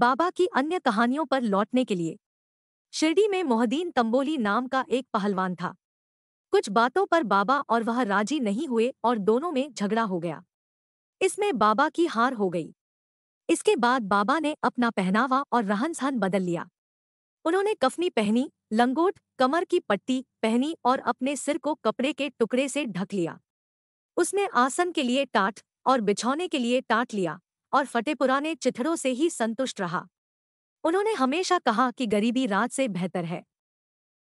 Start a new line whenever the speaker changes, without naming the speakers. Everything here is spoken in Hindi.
बाबा की अन्य कहानियों पर लौटने के लिए शिरडी में मोहदीन तंबोली नाम का एक पहलवान था कुछ बातों पर बाबा और वह राजी नहीं हुए और दोनों में झगड़ा हो गया इसमें बाबा की हार हो गई इसके बाद बाबा ने अपना पहनावा और रहन सहन बदल लिया उन्होंने कफनी पहनी लंगोट कमर की पट्टी पहनी और अपने सिर को कपड़े के टुकड़े से ढक लिया उसने आसन के लिए टाट और बिछौने के लिए टाट लिया और फटे पुराने चिथड़ों से ही संतुष्ट रहा उन्होंने हमेशा कहा कि गरीबी राज से बेहतर है